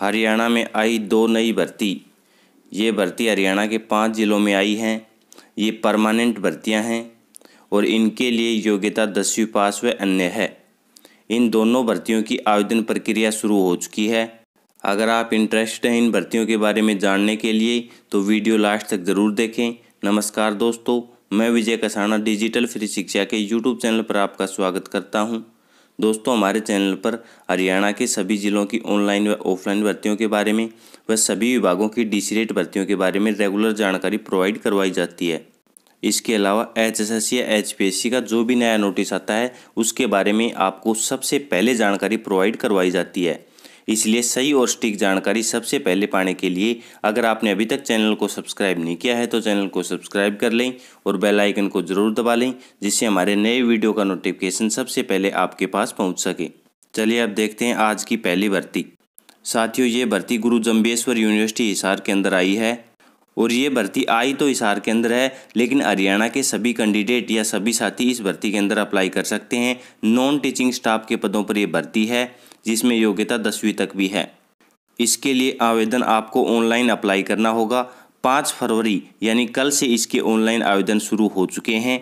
हरियाणा में आई दो नई भर्ती ये भर्ती हरियाणा के पाँच ज़िलों में आई हैं ये परमानेंट भर्तियाँ हैं और इनके लिए योग्यता दसवीं पास व अन्य है इन दोनों भर्तियों की आवेदन प्रक्रिया शुरू हो चुकी है अगर आप इंटरेस्ट हैं इन भर्तियों के बारे में जानने के लिए तो वीडियो लास्ट तक ज़रूर देखें नमस्कार दोस्तों मैं विजय कसाना डिजिटल फ्री शिक्षा के यूट्यूब चैनल पर आपका स्वागत करता हूं दोस्तों हमारे चैनल पर हरियाणा के सभी ज़िलों की ऑनलाइन व ऑफलाइन भर्तियों के बारे में व सभी विभागों की डी रेट भर्तियों के बारे में रेगुलर जानकारी प्रोवाइड करवाई जाती है इसके अलावा एच एस एस या एच पी एस सी का जो भी नया नोटिस आता है उसके बारे में आपको सबसे पहले जानकारी प्रोवाइड करवाई जाती है इसलिए सही और सटीक जानकारी सबसे पहले पाने के लिए अगर आपने अभी तक चैनल को सब्सक्राइब नहीं किया है तो चैनल को सब्सक्राइब कर लें और बेल आइकन को ज़रूर दबा लें जिससे हमारे नए वीडियो का नोटिफिकेशन सबसे पहले आपके पास पहुँच सके चलिए अब देखते हैं आज की पहली भर्ती साथियों ये भर्ती गुरु जम्बेश्वर यूनिवर्सिटी हिसार के अंदर आई है और ये भर्ती आई तो हिसार के अंदर है लेकिन हरियाणा के सभी कैंडिडेट या सभी साथी इस भर्ती के अंदर अप्लाई कर सकते हैं नॉन टीचिंग स्टाफ के पदों पर यह भर्ती है जिसमें योग्यता दसवीं तक भी है इसके लिए आवेदन आपको ऑनलाइन अप्लाई करना होगा पाँच फरवरी यानी कल से इसके ऑनलाइन आवेदन शुरू हो चुके हैं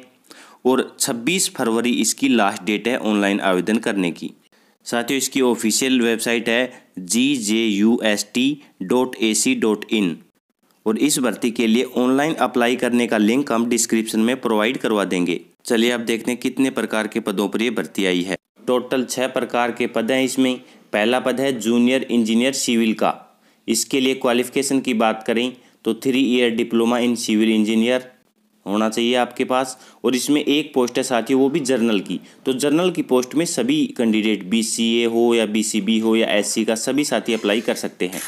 और 26 फरवरी इसकी लास्ट डेट है ऑनलाइन आवेदन करने की साथियों इसकी ऑफिशियल वेबसाइट है G J U S T dot A C dot in और इस भर्ती के लिए ऑनलाइन अप्लाई करने का लिंक हम डिस्क्रिप्शन में प्रोवाइड करवा देंगे चलिए आप देखते हैं कितने प्रकार के पदों पर यह भर्ती आई है टोटल छः प्रकार के पद हैं इसमें पहला पद है जूनियर इंजीनियर सिविल का इसके लिए क्वालिफिकेशन की बात करें तो three year diploma in civil engineer होना चाहिए आपके पास और इसमें एक पोस्ट है साथ ही वो भी जर्नल की तो जर्नल की पोस्ट में सभी कैंडिडेट बी हो या बी हो या एस का सभी साथी अप्लाई कर सकते हैं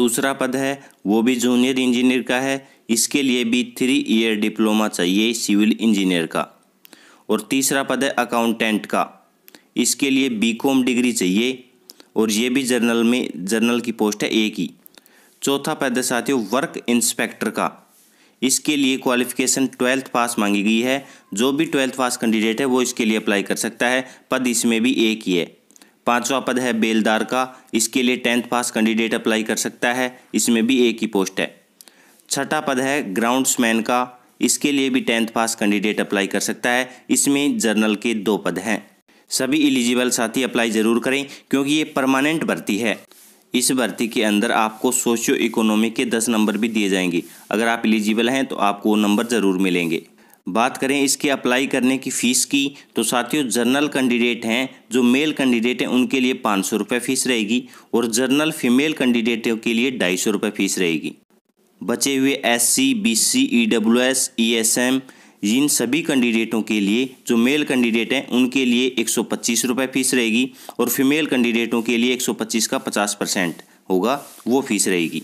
दूसरा पद है वो भी जूनियर इंजीनियर का है इसके लिए भी थ्री ईयर डिप्लोमा चाहिए सिविल इंजीनियर का और तीसरा पद है अकाउंटेंट का इसके लिए बीकॉम डिग्री चाहिए और ये भी जर्नल में जर्नल की पोस्ट है एक ही चौथा पद साथियों वर्क इंस्पेक्टर का इसके लिए क्वालिफिकेशन ट्वेल्थ पास मांगी गई है जो भी ट्वेल्थ पास कैंडिडेट है वो इसके लिए अप्लाई कर सकता है पद इसमें भी एक ही है पांचवा पद है बेलदार का इसके लिए टेंथ पास कैंडिडेट अप्लाई कर सकता है इसमें भी एक ही पोस्ट है छठा पद है ग्राउंड्समैन का इसके लिए भी टेंथ पास कैंडिडेट अप्लाई कर सकता है इसमें जर्नल के दो पद हैं सभी एलिजिबल साथी अप्लाई ज़रूर करें क्योंकि ये परमानेंट भर्ती है इस भर्ती के अंदर आपको सोशियो इकोनॉमी के दस नंबर भी दिए जाएंगे अगर आप एलिजिबल हैं तो आपको वो नंबर ज़रूर मिलेंगे बात करें इसके अप्लाई करने की फ़ीस की तो साथियों जर्नल कैंडिडेट हैं जो मेल कैंडिडेट हैं उनके लिए पाँच सौ रुपये फ़ीस रहेगी और जर्नल फीमेल कैंडिडेटों के लिए ढाई सौ रुपये फ़ीस रहेगी बचे हुए S C B C E W S E S M इन सभी कैंडिडेटों के लिए जो मेल कैंडिडेट हैं उनके लिए एक सौ पच्चीस फीस रहेगी और फीमेल कैंडिडेटों के लिए एक सौ पच्चीस का पचास परसेंट होगा वो फीस रहेगी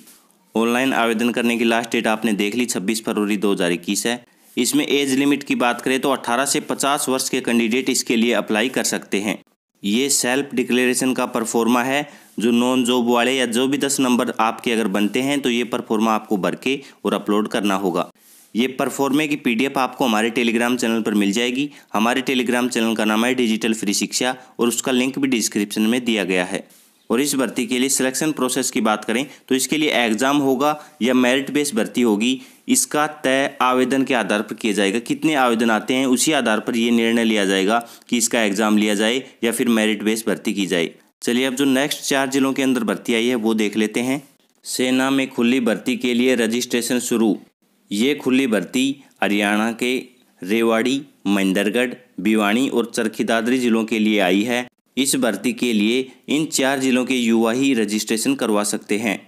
ऑनलाइन आवेदन करने की लास्ट डेट आपने देख ली छब्बीस फरवरी दो हज़ार इक्कीस है इसमें एज लिमिट की बात करें तो अट्ठारह से पचास वर्ष के कैंडिडेट इसके लिए अप्लाई कर सकते हैं ये सेल्फ डिक्लेरेशन का परफॉर्मा है जो नॉन जॉब वाले या जो भी दस नंबर आपके अगर बनते हैं तो ये परफॉर्मा आपको भर के और अपलोड करना होगा ये परफॉर्मे की पीडीएफ आपको हमारे टेलीग्राम चैनल पर मिल जाएगी हमारे टेलीग्राम चैनल का नाम है डिजिटल फ्री शिक्षा और उसका लिंक भी डिस्क्रिप्शन में दिया गया है और इस भर्ती के लिए सिलेक्शन प्रोसेस की बात करें तो इसके लिए एग्ज़ाम होगा या मेरिट बेस्ड भर्ती होगी इसका तय आवेदन के आधार पर किया जाएगा कितने आवेदन आते हैं उसी आधार पर ये निर्णय लिया जाएगा कि इसका एग्ज़ाम लिया जाए या फिर मेरिट बेस्ड भर्ती की जाए चलिए अब जो नेक्स्ट चार जिलों के अंदर भर्ती आई है वो देख लेते हैं सेना में खुली भर्ती के लिए रजिस्ट्रेशन शुरू ये खुली भर्ती हरियाणा के रेवाड़ी महेंद्रगढ़ भिवाणी और चरखी दादरी जिलों के लिए आई है इस भर्ती के लिए इन चार जिलों के युवा ही रजिस्ट्रेशन करवा सकते हैं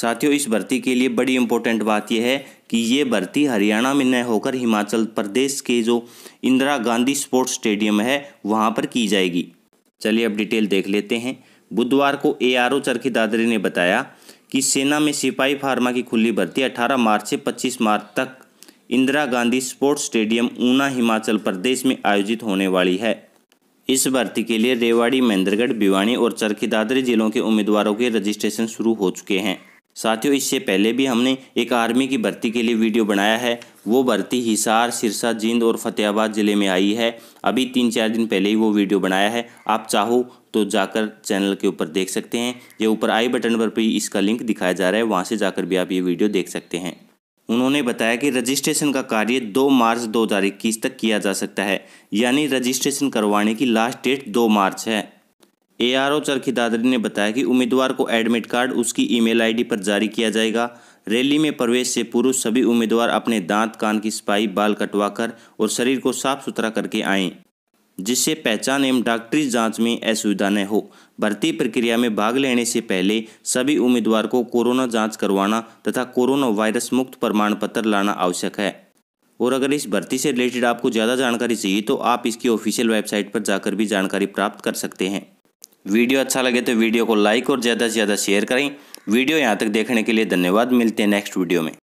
साथियों इस भर्ती के लिए बड़ी इंपॉर्टेंट बात यह है कि ये भर्ती हरियाणा में न होकर हिमाचल प्रदेश के जो इंदिरा गांधी स्पोर्ट्स स्टेडियम है वहाँ पर की जाएगी चलिए अब डिटेल देख लेते हैं बुधवार को एआरओ चरखी दादरी ने बताया कि सेना में सिपाही फार्मा की खुली भर्ती 18 मार्च से 25 मार्च तक इंदिरा गांधी स्पोर्ट्स स्टेडियम ऊना हिमाचल प्रदेश में आयोजित होने वाली है इस भर्ती के लिए रेवाड़ी महेंद्रगढ़ भिवानी और चरखी दादरी जिलों के उम्मीदवारों के रजिस्ट्रेशन शुरू हो चुके हैं साथियों इससे पहले भी हमने एक आर्मी की भर्ती के लिए वीडियो बनाया है वो भर्ती हिसार सिरसा जींद और फतेहाबाद ज़िले में आई है अभी तीन चार दिन पहले ही वो वीडियो बनाया है आप चाहो तो जाकर चैनल के ऊपर देख सकते हैं ये ऊपर आई बटन पर भी इसका लिंक दिखाया जा रहा है वहाँ से जाकर भी आप ये वीडियो देख सकते हैं उन्होंने बताया कि रजिस्ट्रेशन का कार्य 2 मार्च 2021 तक किया जा सकता है यानी रजिस्ट्रेशन करवाने की लास्ट डेट 2 मार्च है एआरओ चरखी दादरी ने बताया कि उम्मीदवार को एडमिट कार्ड उसकी ईमेल आईडी पर जारी किया जाएगा रैली में प्रवेश से पूर्व सभी उम्मीदवार अपने दांत कान की सफाई बाल कटवाकर और शरीर को साफ सुथरा करके आएं जिससे पहचान एवं डॉक्टरी जांच में असुविधा न हो भर्ती प्रक्रिया में भाग लेने से पहले सभी उम्मीदवार को कोरोना जांच करवाना तथा कोरोना वायरस मुक्त प्रमाण पत्र लाना आवश्यक है और अगर इस भर्ती से रिलेटेड आपको ज़्यादा जानकारी चाहिए तो आप इसकी ऑफिशियल वेबसाइट पर जाकर भी जानकारी प्राप्त कर सकते हैं वीडियो अच्छा लगे तो वीडियो को लाइक और ज़्यादा से ज़्यादा शेयर करें वीडियो यहाँ तक देखने के लिए धन्यवाद मिलते हैं नेक्स्ट वीडियो में